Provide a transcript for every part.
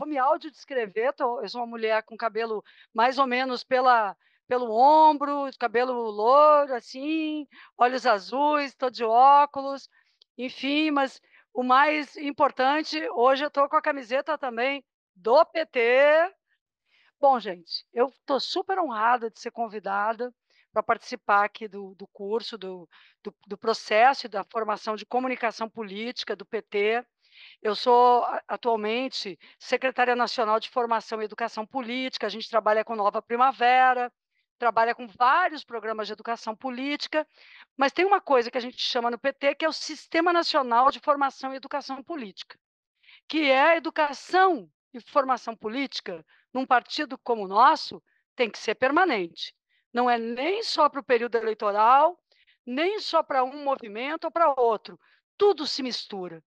vou me audiodescrever, tô, eu sou uma mulher com cabelo mais ou menos pela pelo ombro, cabelo louro, assim, olhos azuis, estou de óculos, enfim, mas o mais importante, hoje eu estou com a camiseta também do PT. Bom, gente, eu estou super honrada de ser convidada para participar aqui do, do curso, do, do, do processo da formação de comunicação política do PT. Eu sou atualmente secretária nacional de formação e educação política. A gente trabalha com Nova Primavera, trabalha com vários programas de educação política, mas tem uma coisa que a gente chama no PT que é o Sistema Nacional de Formação e Educação Política, que é a educação e formação política num partido como o nosso tem que ser permanente. Não é nem só para o período eleitoral, nem só para um movimento ou para outro. Tudo se mistura.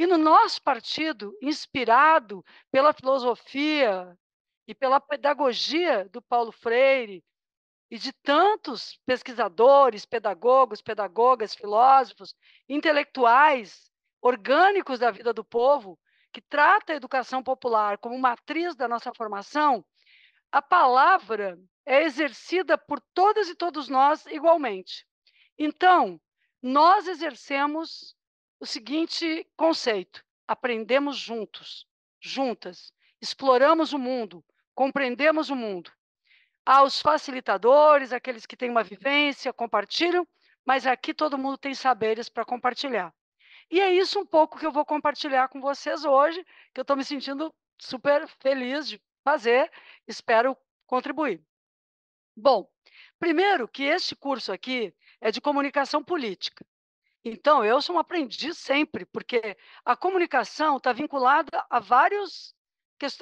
E no nosso partido, inspirado pela filosofia e pela pedagogia do Paulo Freire e de tantos pesquisadores, pedagogos, pedagogas, filósofos, intelectuais orgânicos da vida do povo, que trata a educação popular como matriz da nossa formação, a palavra é exercida por todas e todos nós igualmente. Então, nós exercemos o seguinte conceito: aprendemos juntos, juntas, exploramos o mundo, compreendemos o mundo. Há ah, os facilitadores, aqueles que têm uma vivência, compartilham, mas aqui todo mundo tem saberes para compartilhar. E é isso um pouco que eu vou compartilhar com vocês hoje, que eu estou me sentindo super feliz de fazer, espero contribuir. Bom, primeiro que este curso aqui é de comunicação política. Então, eu sou um aprendiz sempre, porque a comunicação está vinculada a vários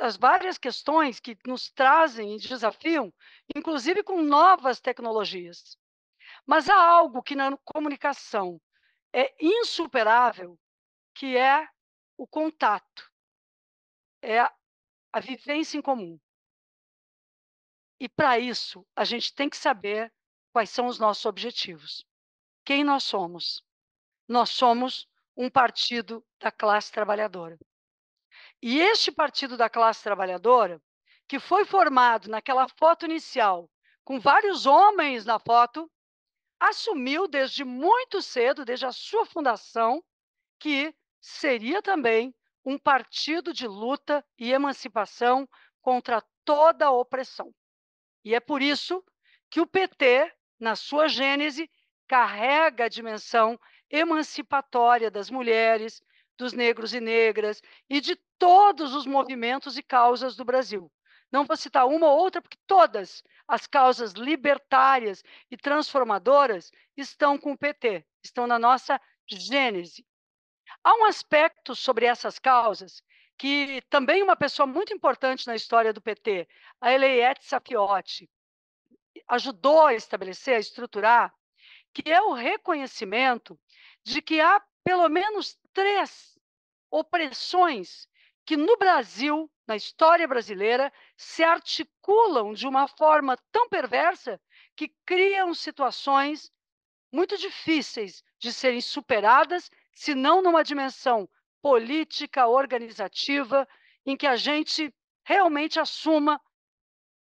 as várias questões que nos trazem e desafiam, inclusive com novas tecnologias. Mas há algo que na comunicação é insuperável, que é o contato, é a vivência em comum. E para isso, a gente tem que saber quais são os nossos objetivos, quem nós somos, nós somos um partido da classe trabalhadora. E este partido da classe trabalhadora, que foi formado naquela foto inicial, com vários homens na foto, assumiu desde muito cedo, desde a sua fundação, que seria também um partido de luta e emancipação contra toda a opressão. E é por isso que o PT, na sua gênese, carrega a dimensão emancipatória das mulheres, dos negros e negras e de todos os movimentos e causas do Brasil. Não vou citar uma ou outra, porque todas as causas libertárias e transformadoras estão com o PT, estão na nossa gênese. Há um aspecto sobre essas causas que também uma pessoa muito importante na história do PT, a Eliette Safiotti, ajudou a estabelecer, a estruturar, que é o reconhecimento de que há pelo menos três opressões que no Brasil, na história brasileira, se articulam de uma forma tão perversa que criam situações muito difíceis de serem superadas, se não numa dimensão política, organizativa, em que a gente realmente assuma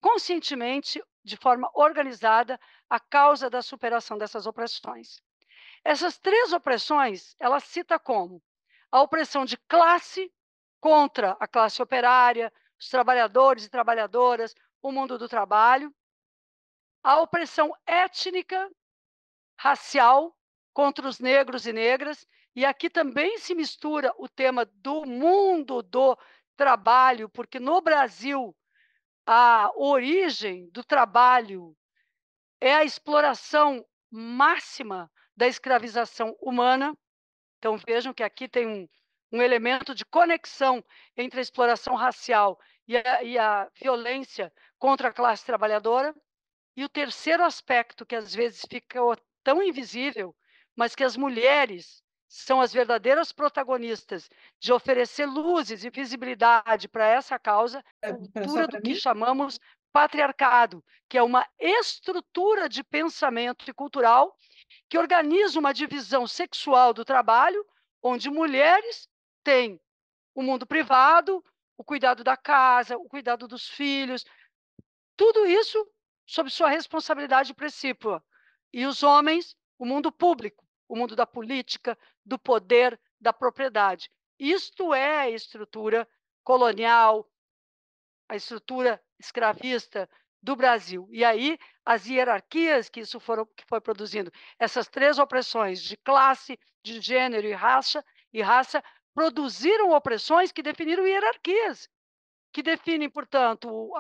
conscientemente, de forma organizada, a causa da superação dessas opressões. Essas três opressões, ela cita como a opressão de classe contra a classe operária, os trabalhadores e trabalhadoras, o mundo do trabalho, a opressão étnica, racial contra os negros e negras, e aqui também se mistura o tema do mundo do trabalho, porque no Brasil a origem do trabalho é a exploração máxima da escravização humana. Então vejam que aqui tem um, um elemento de conexão entre a exploração racial e a, e a violência contra a classe trabalhadora. E o terceiro aspecto, que às vezes fica tão invisível, mas que as mulheres são as verdadeiras protagonistas de oferecer luzes e visibilidade para essa causa, é, cultura do mim? que chamamos patriarcado, que é uma estrutura de pensamento e cultural que organiza uma divisão sexual do trabalho, onde mulheres têm o mundo privado, o cuidado da casa, o cuidado dos filhos, tudo isso sob sua responsabilidade principal, E os homens, o mundo público, o mundo da política, do poder, da propriedade. Isto é a estrutura colonial, a estrutura escravista do Brasil. E aí as hierarquias que isso foram, que foi produzindo, essas três opressões de classe, de gênero e raça, e raça produziram opressões que definiram hierarquias, que definem, portanto,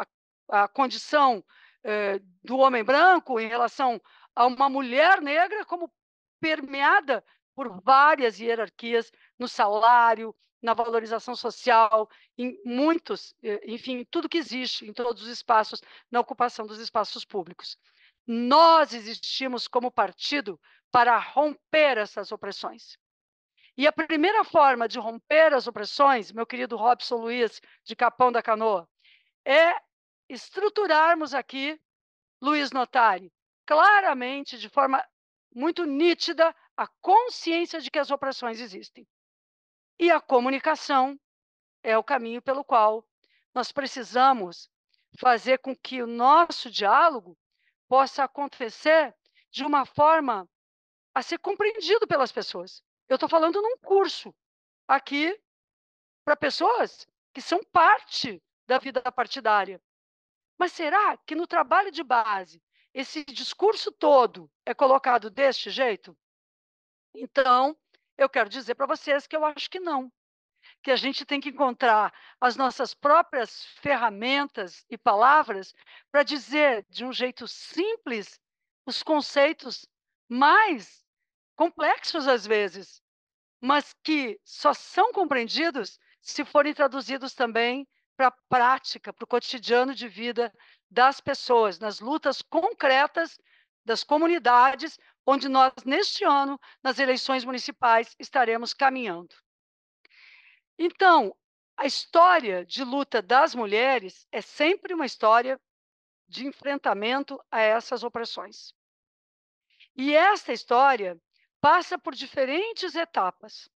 a, a condição eh, do homem branco em relação a uma mulher negra como permeada por várias hierarquias no salário, na valorização social, em muitos, eh, enfim, tudo que existe em todos os espaços, na ocupação dos espaços públicos. Nós existimos como partido para romper essas opressões. E a primeira forma de romper as opressões, meu querido Robson Luiz, de Capão da Canoa, é estruturarmos aqui, Luiz Notari, claramente, de forma muito nítida, a consciência de que as opressões existem. E a comunicação é o caminho pelo qual nós precisamos fazer com que o nosso diálogo possa acontecer de uma forma a ser compreendido pelas pessoas. Eu estou falando num curso aqui para pessoas que são parte da vida partidária. Mas será que no trabalho de base esse discurso todo é colocado deste jeito? Então, eu quero dizer para vocês que eu acho que não. Que a gente tem que encontrar as nossas próprias ferramentas e palavras para dizer de um jeito simples os conceitos mais complexos, às vezes, mas que só são compreendidos se forem traduzidos também para a prática, para o cotidiano de vida das pessoas, nas lutas concretas das comunidades onde nós, neste ano, nas eleições municipais, estaremos caminhando. Então, a história de luta das mulheres é sempre uma história de enfrentamento a essas opressões. E esta história passa por diferentes etapas.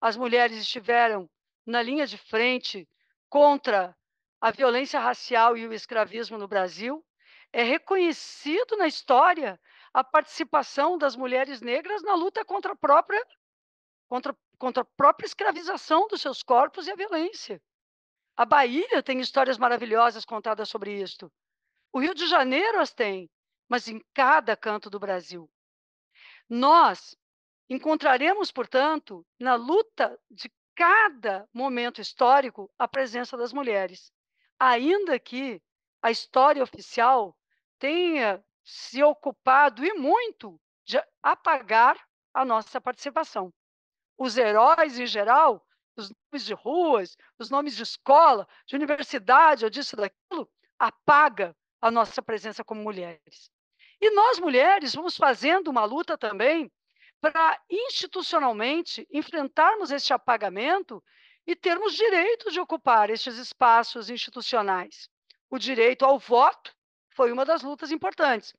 As mulheres estiveram na linha de frente contra a violência racial e o escravismo no Brasil, é reconhecido na história a participação das mulheres negras na luta contra a própria contra, contra a própria escravização dos seus corpos e a violência. A Bahia tem histórias maravilhosas contadas sobre isto. O Rio de Janeiro as tem, mas em cada canto do Brasil. Nós encontraremos, portanto, na luta de cada momento histórico, a presença das mulheres, ainda que a história oficial tenha se ocupado e muito de apagar a nossa participação. Os heróis, em geral, os nomes de ruas, os nomes de escola, de universidade, ou disso, daquilo, apaga a nossa presença como mulheres. E nós, mulheres, vamos fazendo uma luta também para institucionalmente enfrentarmos este apagamento e termos direito de ocupar estes espaços institucionais o direito ao voto foi uma das lutas importantes.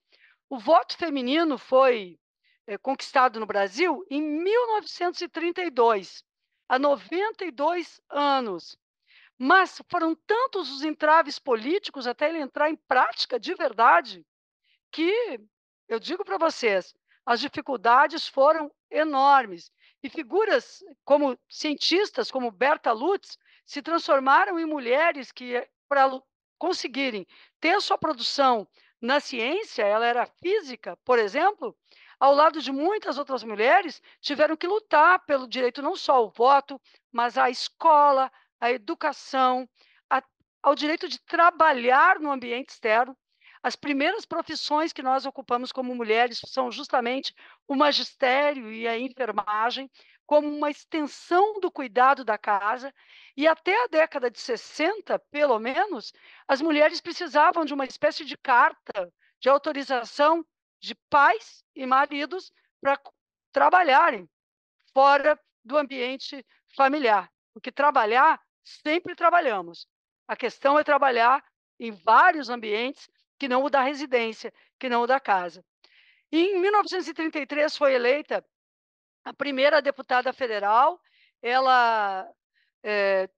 O voto feminino foi é, conquistado no Brasil em 1932, há 92 anos. Mas foram tantos os entraves políticos até ele entrar em prática de verdade, que eu digo para vocês, as dificuldades foram enormes. E figuras como cientistas, como Berta Lutz, se transformaram em mulheres que, eh, para conseguirem ter a sua produção na ciência, ela era física, por exemplo, ao lado de muitas outras mulheres, tiveram que lutar pelo direito não só ao voto, mas à escola, à educação, a, ao direito de trabalhar no ambiente externo. As primeiras profissões que nós ocupamos como mulheres são justamente o magistério e a enfermagem como uma extensão do cuidado da casa, e até a década de 60, pelo menos, as mulheres precisavam de uma espécie de carta de autorização de pais e maridos para trabalharem fora do ambiente familiar. Porque trabalhar, sempre trabalhamos. A questão é trabalhar em vários ambientes que não o da residência, que não o da casa. Em 1933 foi eleita a primeira deputada federal, ela é,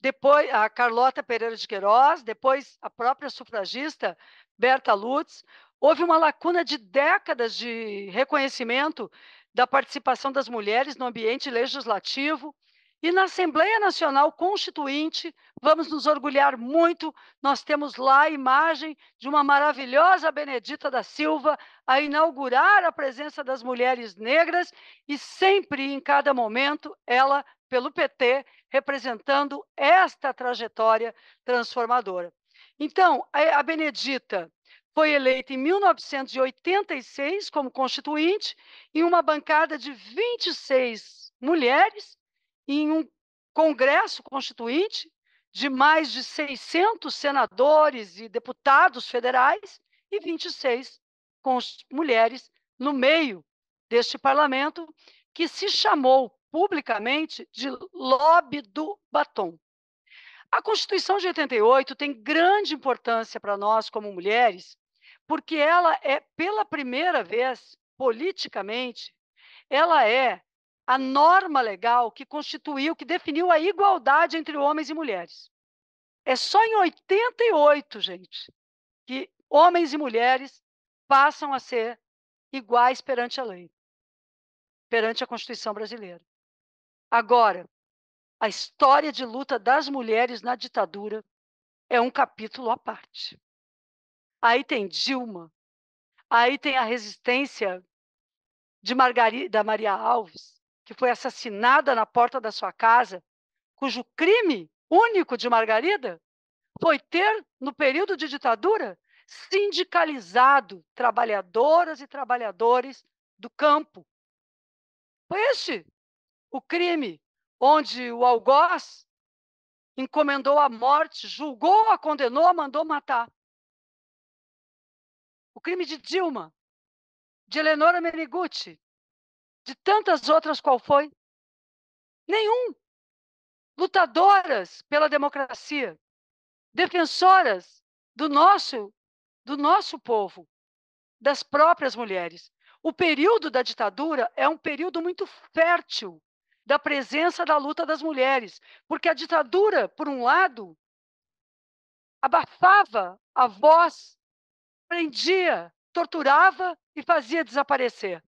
depois a Carlota Pereira de Queiroz, depois a própria sufragista Berta Lutz. Houve uma lacuna de décadas de reconhecimento da participação das mulheres no ambiente legislativo. E na Assembleia Nacional Constituinte, vamos nos orgulhar muito, nós temos lá a imagem de uma maravilhosa Benedita da Silva a inaugurar a presença das mulheres negras e sempre, em cada momento, ela, pelo PT, representando esta trajetória transformadora. Então, a Benedita foi eleita em 1986 como constituinte em uma bancada de 26 mulheres em um congresso constituinte de mais de 600 senadores e deputados federais e 26 mulheres no meio deste parlamento, que se chamou publicamente de lobby do batom. A Constituição de 88 tem grande importância para nós como mulheres, porque ela é pela primeira vez politicamente, ela é a norma legal que constituiu, que definiu a igualdade entre homens e mulheres. É só em 88, gente, que homens e mulheres passam a ser iguais perante a lei, perante a Constituição brasileira. Agora, a história de luta das mulheres na ditadura é um capítulo à parte. Aí tem Dilma, aí tem a resistência de Margarida, da Maria Alves, que foi assassinada na porta da sua casa, cujo crime único de Margarida foi ter, no período de ditadura, sindicalizado trabalhadoras e trabalhadores do campo. Foi este o crime onde o algoz encomendou a morte, julgou, a condenou, mandou matar. O crime de Dilma, de Eleonora Meneguti? De tantas outras, qual foi? Nenhum. Lutadoras pela democracia, defensoras do nosso, do nosso povo, das próprias mulheres. O período da ditadura é um período muito fértil da presença da luta das mulheres, porque a ditadura, por um lado, abafava a voz, prendia, torturava e fazia desaparecer.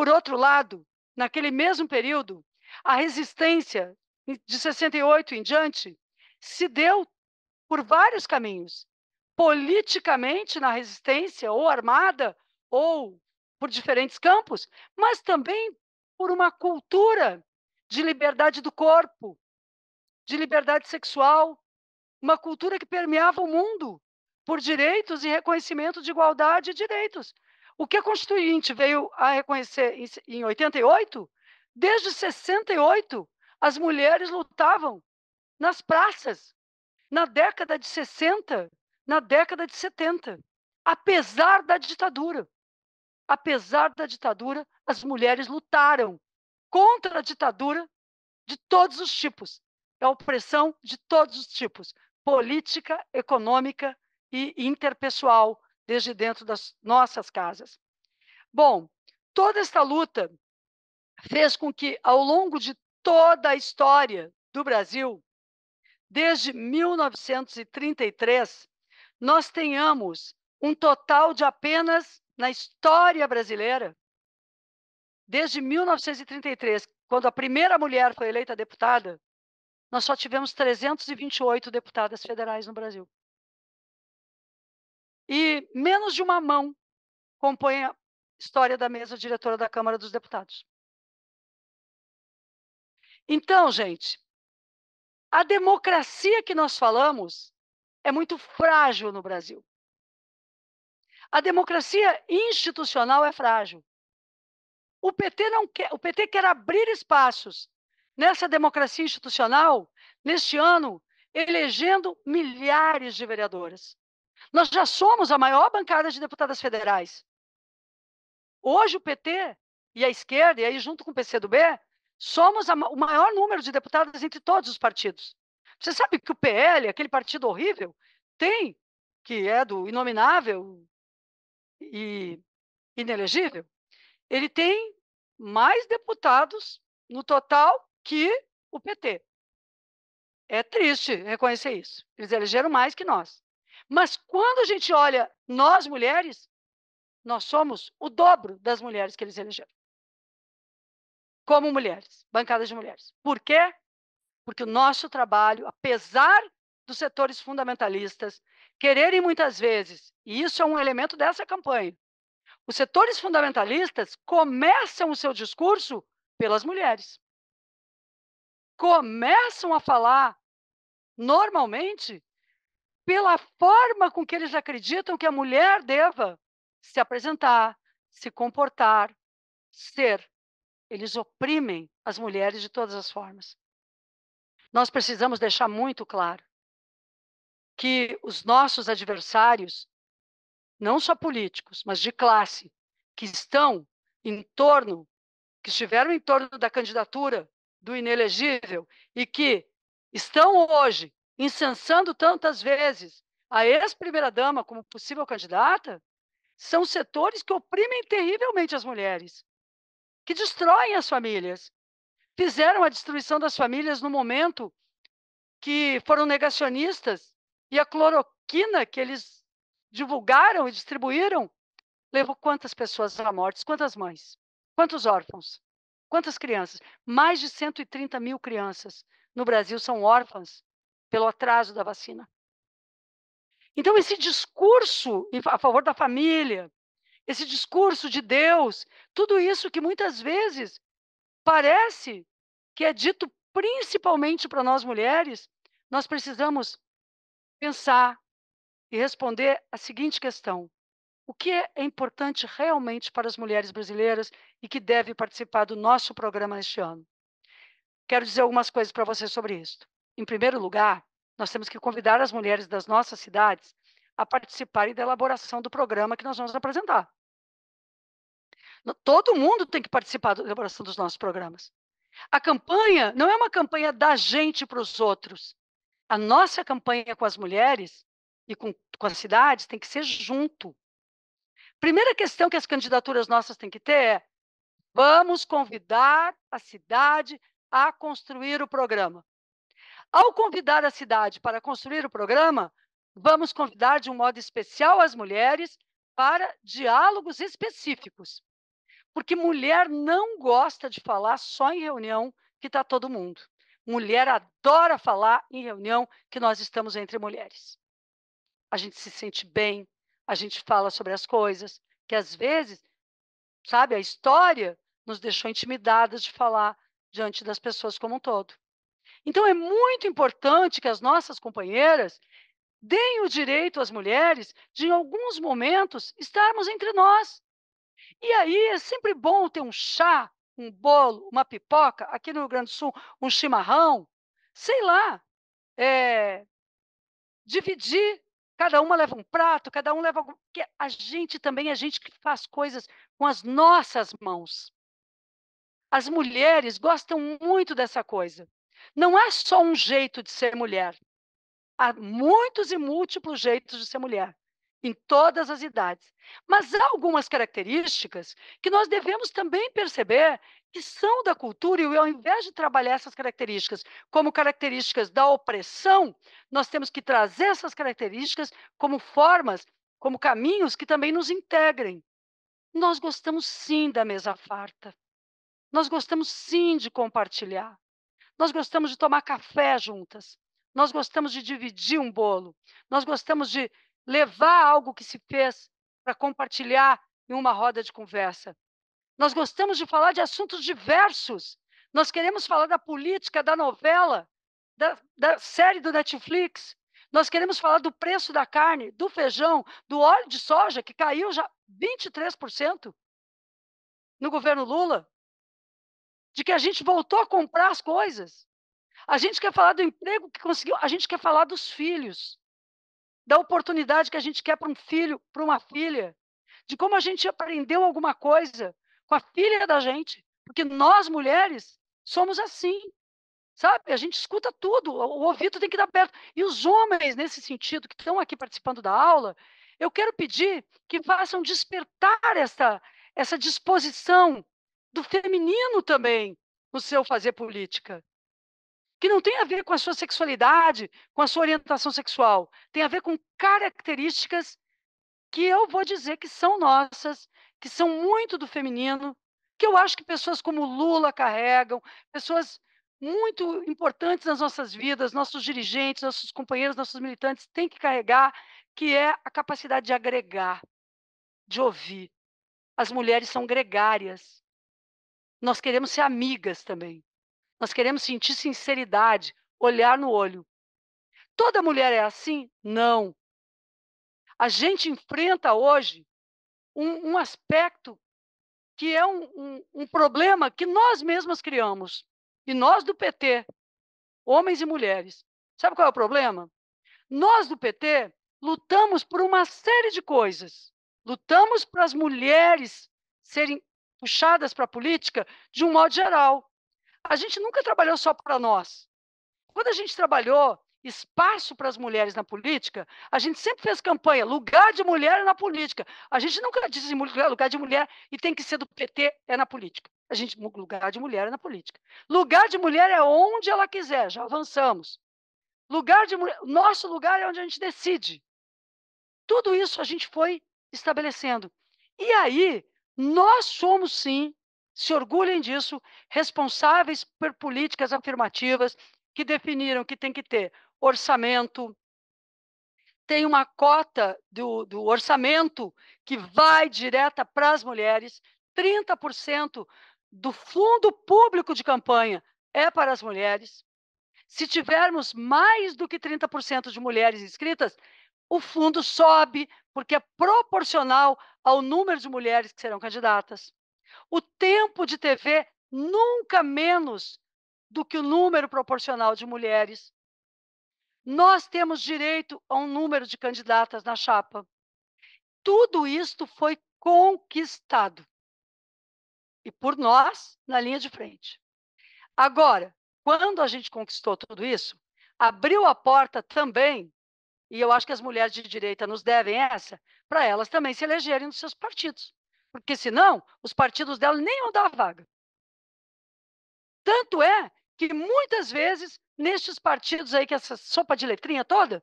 Por outro lado, naquele mesmo período, a resistência de 68 em diante se deu por vários caminhos. Politicamente, na resistência, ou armada, ou por diferentes campos, mas também por uma cultura de liberdade do corpo, de liberdade sexual, uma cultura que permeava o mundo por direitos e reconhecimento de igualdade e direitos. O que a Constituinte veio a reconhecer em 88, desde 68, as mulheres lutavam nas praças, na década de 60, na década de 70, apesar da ditadura. Apesar da ditadura, as mulheres lutaram contra a ditadura de todos os tipos, é a opressão de todos os tipos, política, econômica e interpessoal, desde dentro das nossas casas. Bom, toda esta luta fez com que, ao longo de toda a história do Brasil, desde 1933, nós tenhamos um total de apenas na história brasileira, desde 1933, quando a primeira mulher foi eleita deputada, nós só tivemos 328 deputadas federais no Brasil. E menos de uma mão compõe a história da mesa diretora da Câmara dos Deputados. Então, gente, a democracia que nós falamos é muito frágil no Brasil. A democracia institucional é frágil. O PT não quer, o PT quer abrir espaços nessa democracia institucional neste ano, elegendo milhares de vereadoras. Nós já somos a maior bancada de deputadas federais. Hoje o PT e a esquerda, e aí junto com o PCdoB, somos a, o maior número de deputadas entre todos os partidos. Você sabe que o PL, aquele partido horrível, tem, que é do inominável e inelegível, ele tem mais deputados no total que o PT. É triste reconhecer isso. Eles elegeram mais que nós. Mas quando a gente olha nós mulheres, nós somos o dobro das mulheres que eles elegeram. Como mulheres, bancadas de mulheres. Por quê? Porque o nosso trabalho, apesar dos setores fundamentalistas quererem muitas vezes, e isso é um elemento dessa campanha, os setores fundamentalistas começam o seu discurso pelas mulheres. Começam a falar, normalmente, pela forma com que eles acreditam que a mulher deva se apresentar, se comportar, ser. Eles oprimem as mulheres de todas as formas. Nós precisamos deixar muito claro que os nossos adversários, não só políticos, mas de classe, que estão em torno, que estiveram em torno da candidatura do inelegível e que estão hoje incensando tantas vezes a ex-primeira-dama como possível candidata, são setores que oprimem terrivelmente as mulheres, que destroem as famílias. Fizeram a destruição das famílias no momento que foram negacionistas e a cloroquina que eles divulgaram e distribuíram levou quantas pessoas à morte, quantas mães, quantos órfãos, quantas crianças? Mais de 130 mil crianças no Brasil são órfãs pelo atraso da vacina. Então, esse discurso a favor da família, esse discurso de Deus, tudo isso que muitas vezes parece que é dito principalmente para nós mulheres, nós precisamos pensar e responder a seguinte questão: o que é importante realmente para as mulheres brasileiras e que deve participar do nosso programa este ano? Quero dizer algumas coisas para você sobre isso. Em primeiro lugar, nós temos que convidar as mulheres das nossas cidades a participarem da elaboração do programa que nós vamos apresentar. Todo mundo tem que participar da elaboração dos nossos programas. A campanha não é uma campanha da gente para os outros. A nossa campanha com as mulheres e com, com as cidades tem que ser junto. Primeira questão que as candidaturas nossas têm que ter é: vamos convidar a cidade a construir o programa. Ao convidar a cidade para construir o programa, vamos convidar de um modo especial as mulheres para diálogos específicos. Porque mulher não gosta de falar só em reunião que está todo mundo. Mulher adora falar em reunião que nós estamos entre mulheres. A gente se sente bem, a gente fala sobre as coisas que às vezes, sabe, a história nos deixou intimidadas de falar diante das pessoas como um todo. Então, é muito importante que as nossas companheiras deem o direito às mulheres de, em alguns momentos, estarmos entre nós. E aí é sempre bom ter um chá, um bolo, uma pipoca, aqui no Rio Grande do Sul, um chimarrão, sei lá, é, dividir. Cada uma leva um prato, cada um leva. Porque a gente também, é a gente que faz coisas com as nossas mãos. As mulheres gostam muito dessa coisa. Não há é só um jeito de ser mulher. Há muitos e múltiplos jeitos de ser mulher, em todas as idades. Mas há algumas características que nós devemos também perceber que são da cultura, e ao invés de trabalhar essas características como características da opressão, nós temos que trazer essas características como formas, como caminhos que também nos integrem. Nós gostamos sim da mesa farta. Nós gostamos sim de compartilhar. Nós gostamos de tomar café juntas. Nós gostamos de dividir um bolo. Nós gostamos de levar algo que se fez para compartilhar em uma roda de conversa. Nós gostamos de falar de assuntos diversos. Nós queremos falar da política, da novela, da, da série do Netflix. Nós queremos falar do preço da carne, do feijão, do óleo de soja, que caiu já 23% no governo Lula de que a gente voltou a comprar as coisas. A gente quer falar do emprego que conseguiu, a gente quer falar dos filhos, da oportunidade que a gente quer para um filho, para uma filha, de como a gente aprendeu alguma coisa com a filha da gente, porque nós mulheres somos assim. Sabe? A gente escuta tudo, o ouvido tem que dar perto. E os homens, nesse sentido, que estão aqui participando da aula, eu quero pedir que façam despertar essa, essa disposição do feminino também no seu fazer política. Que não tem a ver com a sua sexualidade, com a sua orientação sexual. Tem a ver com características que eu vou dizer que são nossas, que são muito do feminino, que eu acho que pessoas como Lula carregam, pessoas muito importantes nas nossas vidas, nossos dirigentes, nossos companheiros, nossos militantes têm que carregar, que é a capacidade de agregar, de ouvir. As mulheres são gregárias nós queremos ser amigas também. Nós queremos sentir sinceridade, olhar no olho. Toda mulher é assim? Não. A gente enfrenta hoje um, um aspecto que é um, um, um problema que nós mesmas criamos. E nós do PT, homens e mulheres. Sabe qual é o problema? Nós do PT lutamos por uma série de coisas. Lutamos para as mulheres serem puxadas para a política de um modo geral. A gente nunca trabalhou só para nós. Quando a gente trabalhou espaço para as mulheres na política, a gente sempre fez campanha, lugar de mulher na política. A gente nunca disse assim, lugar de mulher e tem que ser do PT, é na política. A gente, lugar de mulher é na política. Lugar de mulher é onde ela quiser, já avançamos. Lugar de mulher, nosso lugar é onde a gente decide. Tudo isso a gente foi estabelecendo. E aí, nós somos, sim, se orgulhem disso, responsáveis por políticas afirmativas que definiram que tem que ter orçamento, tem uma cota do, do orçamento que vai direta para as mulheres, 30% do fundo público de campanha é para as mulheres. Se tivermos mais do que 30% de mulheres inscritas, o fundo sobe, porque é proporcional ao número de mulheres que serão candidatas. O tempo de TV nunca menos do que o número proporcional de mulheres. Nós temos direito a um número de candidatas na chapa. Tudo isto foi conquistado. E por nós, na linha de frente. Agora, quando a gente conquistou tudo isso, abriu a porta também e eu acho que as mulheres de direita nos devem essa, para elas também se elegerem nos seus partidos. Porque senão, os partidos delas nem vão dar vaga. Tanto é que muitas vezes, nestes partidos aí, que essa sopa de letrinha toda,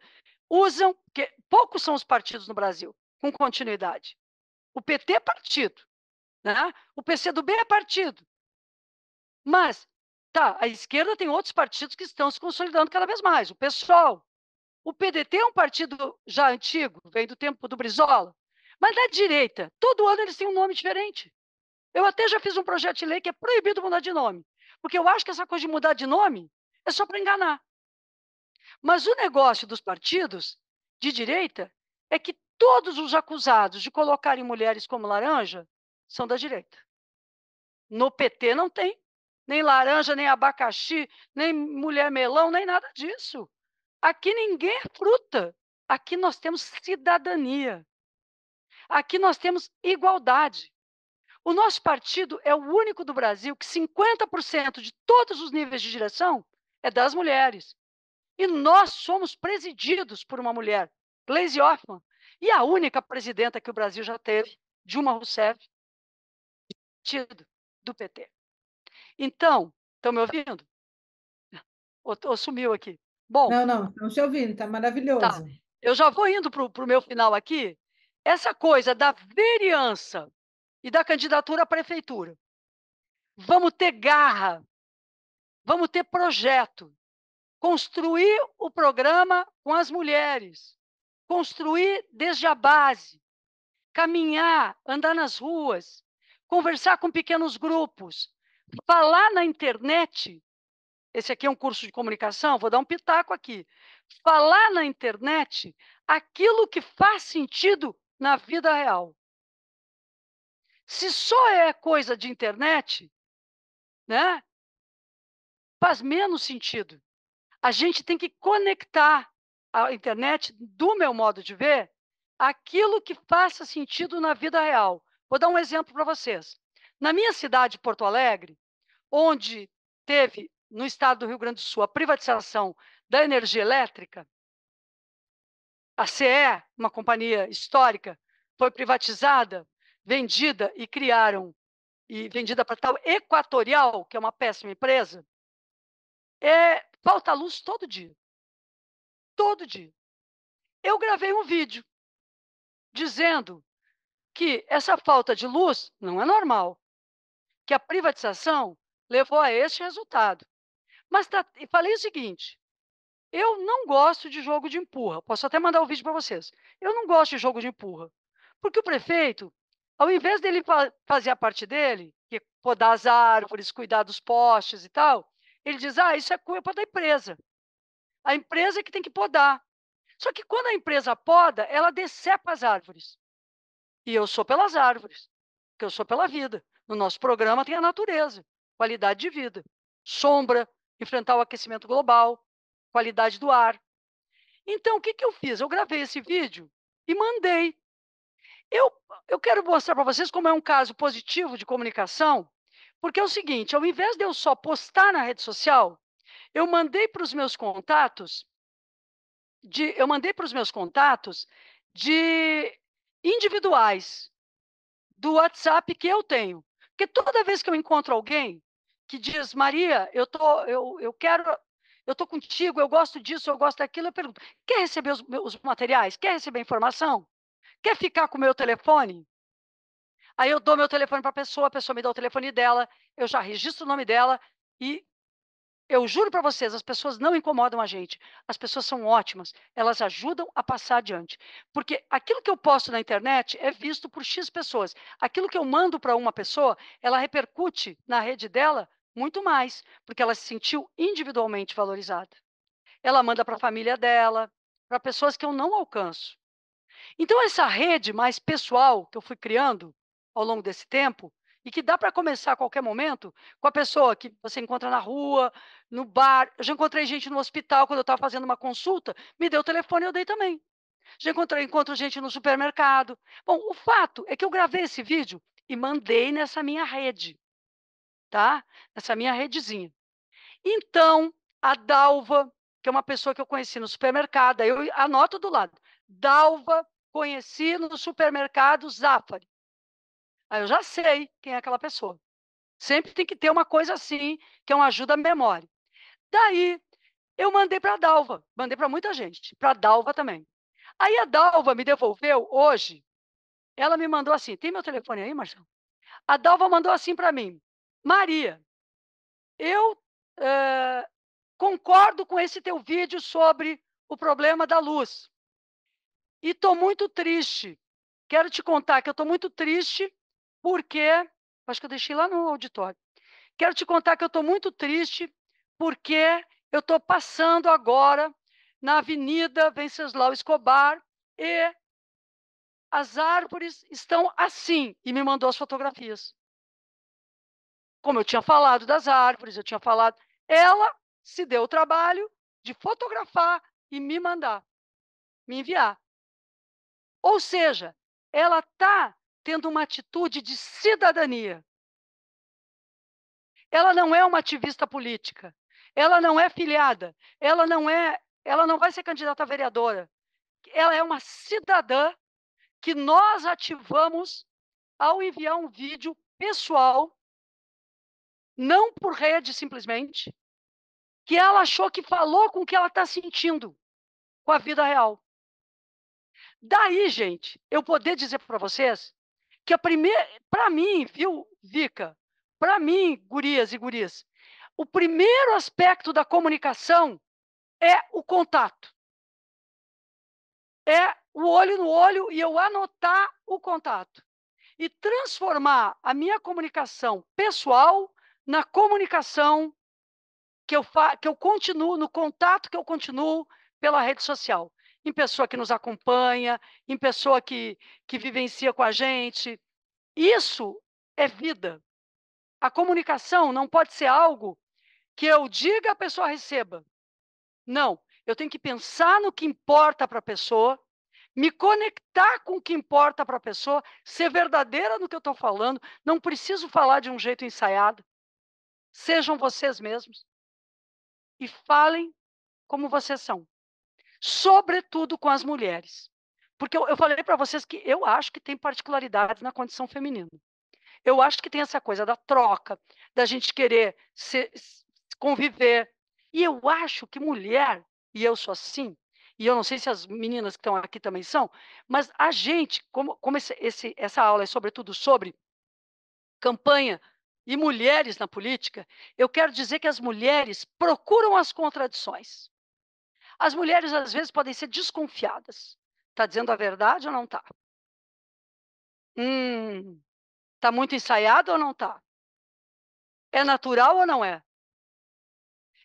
usam, que poucos são os partidos no Brasil, com continuidade. O PT é partido, né? o PCdoB é partido. Mas, tá, a esquerda tem outros partidos que estão se consolidando cada vez mais. O PSOL, o PDT é um partido já antigo, vem do tempo do Brizola, mas da direita, todo ano eles têm um nome diferente. Eu até já fiz um projeto de lei que é proibido mudar de nome, porque eu acho que essa coisa de mudar de nome é só para enganar. Mas o negócio dos partidos de direita é que todos os acusados de colocarem mulheres como laranja são da direita. No PT não tem nem laranja, nem abacaxi, nem mulher melão, nem nada disso. Aqui ninguém é fruta. Aqui nós temos cidadania. Aqui nós temos igualdade. O nosso partido é o único do Brasil que 50% de todos os níveis de direção é das mulheres. E nós somos presididos por uma mulher, Gleisi Hoffmann, e a única presidenta que o Brasil já teve, Dilma Rousseff, partido do PT. Então, estão me ouvindo? Ou, ou sumiu aqui? Bom. Não, não, estamos te ouvindo, está tá. maravilhoso. Tá. Eu já vou indo para o meu final aqui. Essa coisa da vereança e da candidatura à prefeitura. Vamos ter garra, vamos ter projeto, construir o programa com as mulheres, construir desde a base, caminhar, andar nas ruas, conversar com pequenos grupos, falar na internet esse aqui é um curso de comunicação, vou dar um pitaco aqui. Falar na internet aquilo que faz sentido na vida real. Se só é coisa de internet, né? Faz menos sentido. A gente tem que conectar a internet, do meu modo de ver, aquilo que faça sentido na vida real. Vou dar um exemplo para vocês. Na minha cidade, Porto Alegre, onde teve no estado do Rio Grande do Sul, a privatização da energia elétrica, a CE, uma companhia histórica, foi privatizada, vendida e criaram e vendida para tal Equatorial, que é uma péssima empresa, é, falta luz todo dia. Todo dia. Eu gravei um vídeo dizendo que essa falta de luz não é normal, que a privatização levou a este resultado. Mas tá, falei o seguinte: eu não gosto de jogo de empurra. Posso até mandar o um vídeo para vocês. Eu não gosto de jogo de empurra. Porque o prefeito, ao invés dele fazer a parte dele, que é podar as árvores, cuidar dos postes e tal, ele diz: ah, isso é culpa da empresa. A empresa é que tem que podar. Só que quando a empresa poda, ela decepa as árvores. E eu sou pelas árvores, porque eu sou pela vida. No nosso programa tem a natureza, qualidade de vida, sombra, enfrentar o aquecimento global, qualidade do ar. Então, o que, que eu fiz? Eu gravei esse vídeo e mandei. Eu, eu quero mostrar para vocês como é um caso positivo de comunicação, porque é o seguinte: ao invés de eu só postar na rede social, eu mandei para os meus contatos, de, eu mandei para os meus contatos de individuais do WhatsApp que eu tenho. Porque toda vez que eu encontro alguém, que diz, Maria, eu, tô, eu, eu quero eu estou contigo, eu gosto disso, eu gosto daquilo, eu pergunto: quer receber os, os, materiais? Quer receber informação? Quer ficar com o meu telefone? Aí eu dou meu telefone para a pessoa, a pessoa me dá o telefone dela, eu já registro o nome dela e eu juro para vocês, as pessoas não incomodam a gente. As pessoas são ótimas, elas ajudam a passar adiante. Porque aquilo que eu posto na internet é visto por X pessoas. Aquilo que eu mando para uma pessoa, ela repercute na rede dela muito mais, porque ela se sentiu individualmente valorizada. Ela manda para a família dela, para pessoas que eu não alcanço. Então, essa rede mais pessoal que eu fui criando ao longo desse tempo, e que dá para começar a qualquer momento, com a pessoa que você encontra na rua, no bar. Eu já encontrei gente no hospital quando eu estava fazendo uma consulta, me deu o telefone e eu dei também. Já encontrei, encontro gente no supermercado. Bom, o fato é que eu gravei esse vídeo e mandei nessa minha rede tá? Nessa minha redezinha. Então, a Dalva, que é uma pessoa que eu conheci no supermercado, eu anoto do lado. Dalva, conheci no supermercado Zafari. Aí eu já sei quem é aquela pessoa. Sempre tem que ter uma coisa assim, que é uma ajuda à memória. Daí, eu mandei para a Dalva, mandei para muita gente, para a Dalva também. Aí a Dalva me devolveu hoje, ela me mandou assim, tem meu telefone aí, Marcelo? A Dalva mandou assim para mim, Maria, eu uh, concordo com esse teu vídeo sobre o problema da luz. E estou muito triste. Quero te contar que eu estou muito triste porque. Acho que eu deixei lá no auditório. Quero te contar que eu estou muito triste porque eu estou passando agora na Avenida Venceslau Escobar e as árvores estão assim. E me mandou as fotografias. Como eu tinha falado das árvores, eu tinha falado. Ela se deu o trabalho de fotografar e me mandar, me enviar. Ou seja, ela está tendo uma atitude de cidadania. Ela não é uma ativista política. Ela não é filiada. Ela não é. Ela não vai ser candidata a vereadora. Ela é uma cidadã que nós ativamos ao enviar um vídeo pessoal não por rede simplesmente, que ela achou que falou com o que ela está sentindo, com a vida real. Daí, gente, eu poder dizer para vocês que a primeira, para mim, viu, Vika, para mim, gurias e Gurias o primeiro aspecto da comunicação é o contato. É o olho no olho e eu anotar o contato e transformar a minha comunicação pessoal na comunicação que eu, que eu continuo, no contato que eu continuo pela rede social. Em pessoa que nos acompanha, em pessoa que, que vivencia com a gente. Isso é vida. A comunicação não pode ser algo que eu diga a pessoa receba. Não, eu tenho que pensar no que importa para a pessoa, me conectar com o que importa para a pessoa, ser verdadeira no que eu estou falando, não preciso falar de um jeito ensaiado, Sejam vocês mesmos e falem como vocês são, sobretudo com as mulheres. Porque eu, eu falei para vocês que eu acho que tem particularidades na condição feminina. Eu acho que tem essa coisa da troca, da gente querer se, se conviver. E eu acho que mulher, e eu sou assim, e eu não sei se as meninas que estão aqui também são, mas a gente, como, como esse, esse, essa aula é sobretudo sobre campanha e mulheres na política, eu quero dizer que as mulheres procuram as contradições. As mulheres, às vezes, podem ser desconfiadas. Está dizendo a verdade ou não está? Hum, está muito ensaiado ou não está? É natural ou não é?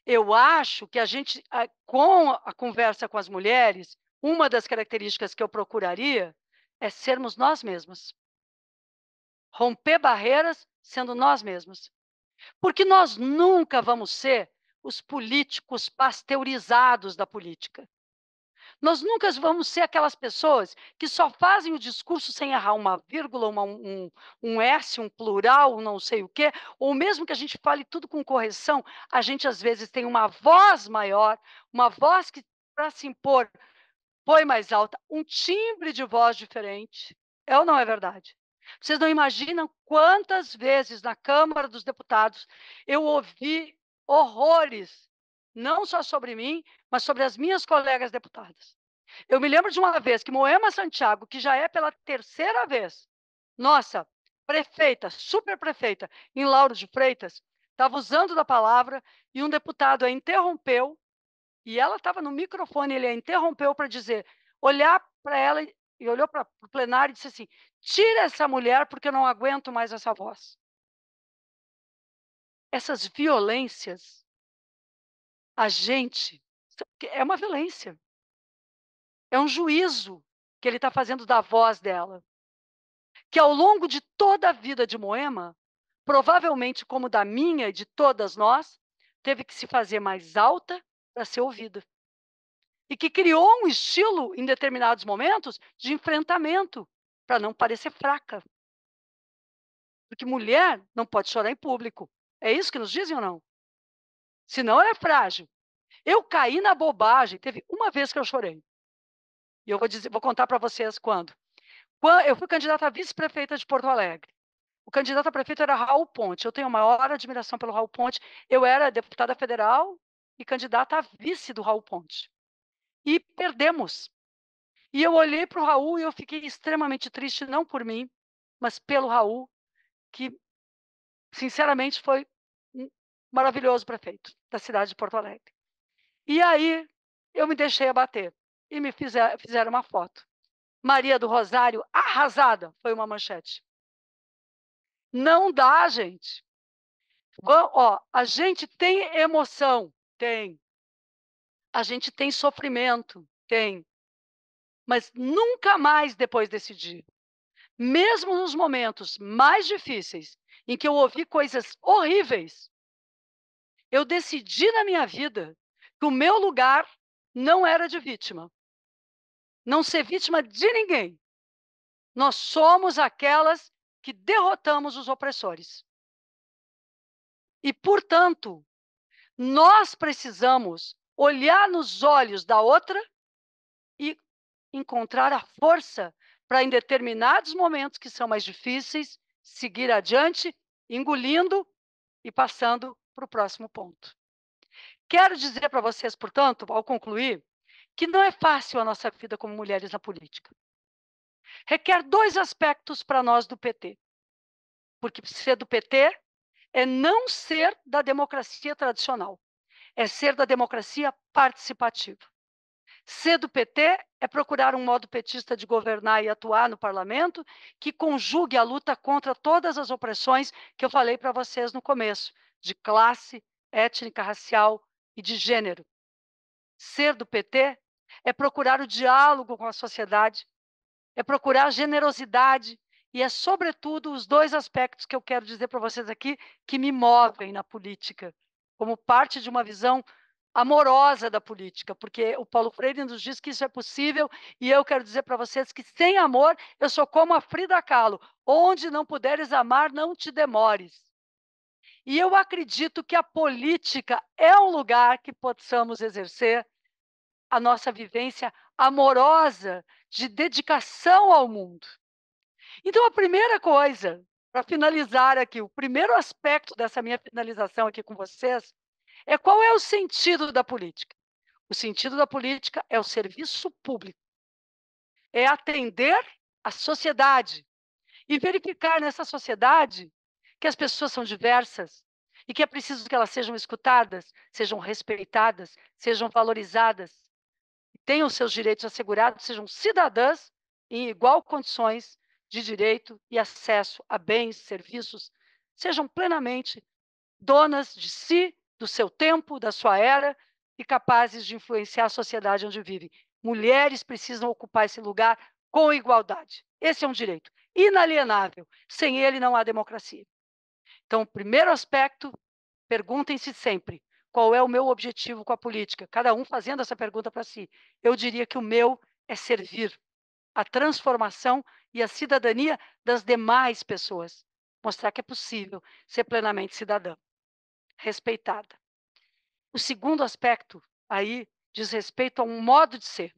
Eu acho que a gente, com a conversa com as mulheres, uma das características que eu procuraria é sermos nós mesmas. Romper barreiras sendo nós mesmos. Porque nós nunca vamos ser os políticos pasteurizados da política. Nós nunca vamos ser aquelas pessoas que só fazem o discurso sem errar uma vírgula, uma, um, um S, um plural, um não sei o quê, ou mesmo que a gente fale tudo com correção, a gente às vezes tem uma voz maior, uma voz que, para se impor, põe mais alta, um timbre de voz diferente. É ou não é verdade? Vocês não imaginam quantas vezes na Câmara dos Deputados eu ouvi horrores, não só sobre mim, mas sobre as minhas colegas deputadas. Eu me lembro de uma vez que Moema Santiago, que já é pela terceira vez, nossa, prefeita, super prefeita, em Lauro de Freitas, estava usando da palavra e um deputado a interrompeu, e ela estava no microfone, ele a interrompeu para dizer, olhar para ela e olhou para o plenário e disse assim: tira essa mulher porque eu não aguento mais essa voz. Essas violências, a gente. É uma violência. É um juízo que ele está fazendo da voz dela. Que ao longo de toda a vida de Moema, provavelmente como da minha e de todas nós, teve que se fazer mais alta para ser ouvida e que criou um estilo, em determinados momentos, de enfrentamento, para não parecer fraca. Porque mulher não pode chorar em público. É isso que nos dizem ou não? Senão ela é frágil. Eu caí na bobagem. Teve uma vez que eu chorei. E eu vou, dizer, vou contar para vocês quando. Eu fui candidata a vice-prefeita de Porto Alegre. O candidato a prefeito era Raul Ponte. Eu tenho a maior admiração pelo Raul Ponte. Eu era deputada federal e candidata a vice do Raul Ponte e perdemos. E eu olhei para o Raul e eu fiquei extremamente triste, não por mim, mas pelo Raul, que sinceramente foi um maravilhoso prefeito da cidade de Porto Alegre. E aí eu me deixei abater e me fizer, fizeram uma foto. Maria do Rosário arrasada, foi uma manchete. Não dá, gente. ó, a gente tem emoção, tem a gente tem sofrimento, tem. Mas nunca mais depois desse dia. Mesmo nos momentos mais difíceis, em que eu ouvi coisas horríveis, eu decidi na minha vida que o meu lugar não era de vítima. Não ser vítima de ninguém. Nós somos aquelas que derrotamos os opressores. E, portanto, nós precisamos olhar nos olhos da outra e encontrar a força para, em determinados momentos que são mais difíceis, seguir adiante, engolindo e passando para o próximo ponto. Quero dizer para vocês, portanto, ao concluir, que não é fácil a nossa vida como mulheres na política. Requer dois aspectos para nós do PT. Porque ser do PT é não ser da democracia tradicional é ser da democracia participativa. Ser do PT é procurar um modo petista de governar e atuar no parlamento que conjugue a luta contra todas as opressões que eu falei para vocês no começo, de classe, étnica, racial e de gênero. Ser do PT é procurar o diálogo com a sociedade, é procurar generosidade e é, sobretudo, os dois aspectos que eu quero dizer para vocês aqui que me movem na política como parte de uma visão amorosa da política, porque o Paulo Freire nos diz que isso é possível, e eu quero dizer para vocês que sem amor eu sou como a Frida Kahlo, onde não puderes amar, não te demores. E eu acredito que a política é um lugar que possamos exercer a nossa vivência amorosa de dedicação ao mundo. Então a primeira coisa para finalizar aqui, o primeiro aspecto dessa minha finalização aqui com vocês é qual é o sentido da política. O sentido da política é o serviço público, é atender a sociedade e verificar nessa sociedade que as pessoas são diversas e que é preciso que elas sejam escutadas, sejam respeitadas, sejam valorizadas, tenham seus direitos assegurados, sejam cidadãs em igual condições de direito e acesso a bens, serviços, sejam plenamente donas de si, do seu tempo, da sua era e capazes de influenciar a sociedade onde vivem. Mulheres precisam ocupar esse lugar com igualdade. Esse é um direito inalienável. Sem ele não há democracia. Então, primeiro aspecto, perguntem-se sempre qual é o meu objetivo com a política. Cada um fazendo essa pergunta para si. Eu diria que o meu é servir a transformação e a cidadania das demais pessoas. Mostrar que é possível ser plenamente cidadã, respeitada. O segundo aspecto aí diz respeito a um modo de ser.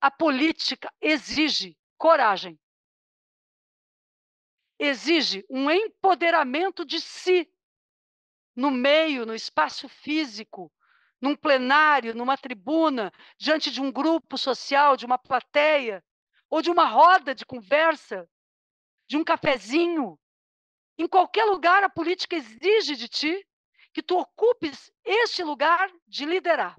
A política exige coragem. Exige um empoderamento de si no meio, no espaço físico, num plenário, numa tribuna, diante de um grupo social, de uma plateia ou de uma roda de conversa, de um cafezinho. Em qualquer lugar, a política exige de ti que tu ocupes este lugar de liderar.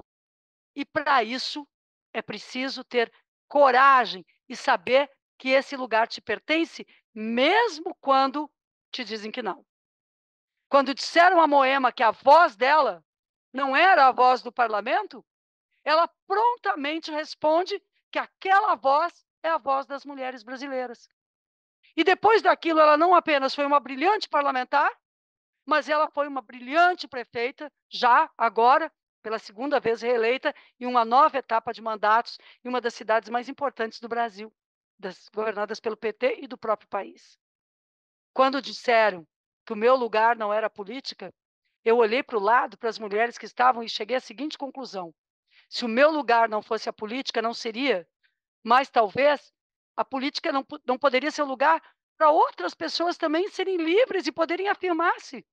E para isso é preciso ter coragem e saber que esse lugar te pertence, mesmo quando te dizem que não. Quando disseram a Moema que a voz dela não era a voz do parlamento, ela prontamente responde que aquela voz é a voz das mulheres brasileiras. E depois daquilo, ela não apenas foi uma brilhante parlamentar, mas ela foi uma brilhante prefeita, já agora, pela segunda vez reeleita, em uma nova etapa de mandatos, em uma das cidades mais importantes do Brasil, das, governadas pelo PT e do próprio país. Quando disseram que o meu lugar não era política, eu olhei para o lado, para as mulheres que estavam, e cheguei à seguinte conclusão: se o meu lugar não fosse a política, não seria mas talvez a política não, não poderia ser um lugar para outras pessoas também serem livres e poderem afirmar-se.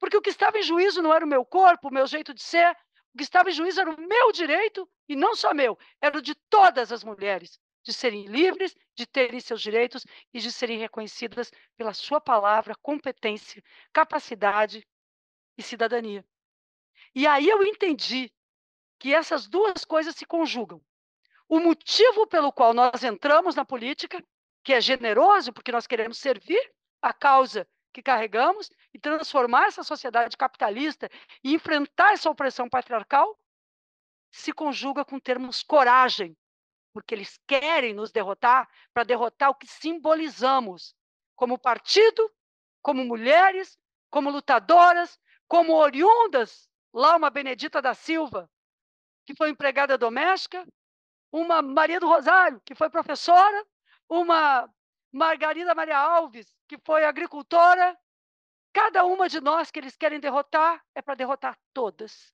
Porque o que estava em juízo não era o meu corpo, o meu jeito de ser, o que estava em juízo era o meu direito, e não só meu, era o de todas as mulheres, de serem livres, de terem seus direitos e de serem reconhecidas pela sua palavra, competência, capacidade e cidadania. E aí eu entendi que essas duas coisas se conjugam o motivo pelo qual nós entramos na política, que é generoso, porque nós queremos servir a causa que carregamos e transformar essa sociedade capitalista e enfrentar essa opressão patriarcal, se conjuga com termos coragem, porque eles querem nos derrotar para derrotar o que simbolizamos como partido, como mulheres, como lutadoras, como oriundas, lá uma Benedita da Silva, que foi empregada doméstica, uma Maria do Rosário, que foi professora, uma Margarida Maria Alves, que foi agricultora. Cada uma de nós que eles querem derrotar é para derrotar todas.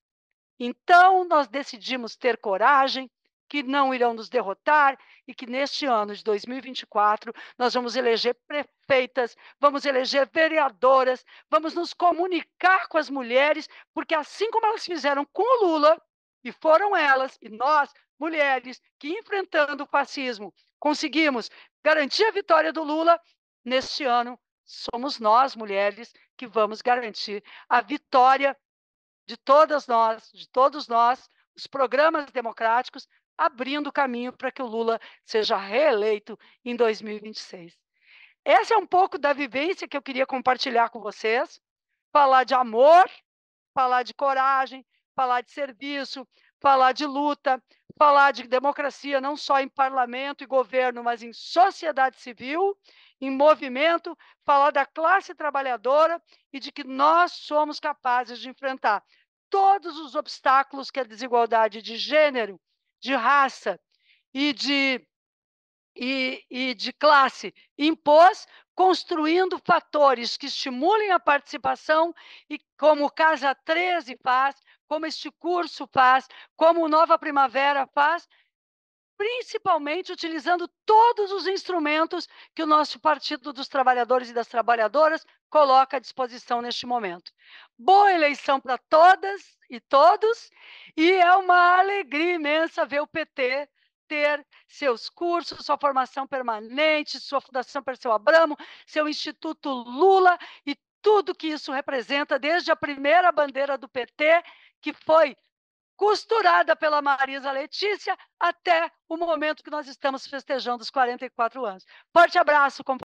Então, nós decidimos ter coragem, que não irão nos derrotar e que neste ano de 2024 nós vamos eleger prefeitas, vamos eleger vereadoras, vamos nos comunicar com as mulheres, porque assim como elas fizeram com o Lula, e foram elas e nós mulheres que, enfrentando o fascismo, conseguimos garantir a vitória do Lula, neste ano somos nós, mulheres, que vamos garantir a vitória de todas nós, de todos nós, os programas democráticos, abrindo caminho para que o Lula seja reeleito em 2026. Essa é um pouco da vivência que eu queria compartilhar com vocês, falar de amor, falar de coragem, falar de serviço, falar de luta, falar de democracia não só em parlamento e governo, mas em sociedade civil, em movimento, falar da classe trabalhadora e de que nós somos capazes de enfrentar todos os obstáculos que a desigualdade de gênero, de raça e de, e, e de classe impôs, construindo fatores que estimulem a participação e, como Casa 13 faz, como este curso faz, como o Nova Primavera faz, principalmente utilizando todos os instrumentos que o nosso Partido dos Trabalhadores e das Trabalhadoras coloca à disposição neste momento. Boa eleição para todas e todos, e é uma alegria imensa ver o PT ter seus cursos, sua formação permanente, sua Fundação Perseu Abramo, seu Instituto Lula e tudo que isso representa, desde a primeira bandeira do PT que foi costurada pela Marisa Letícia até o momento que nós estamos festejando os 44 anos. Forte abraço, companheiro.